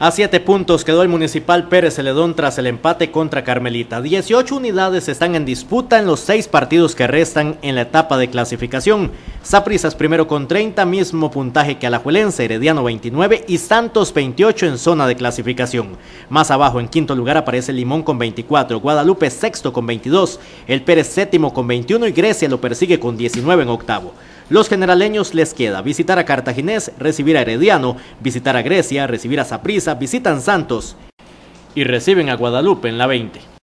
A siete puntos quedó el Municipal Pérez Celedón tras el empate contra Carmelita. 18 unidades están en disputa en los seis partidos que restan en la etapa de clasificación. Saprisas primero con 30, mismo puntaje que Alajuelense, Herediano 29 y Santos 28 en zona de clasificación. Más abajo, en quinto lugar, aparece Limón con 24, Guadalupe sexto con 22, el Pérez séptimo con 21 y Grecia lo persigue con 19 en octavo. Los generaleños les queda visitar a Cartaginés, recibir a Herediano, visitar a Grecia, recibir a saprisas visitan Santos y reciben a Guadalupe en la 20.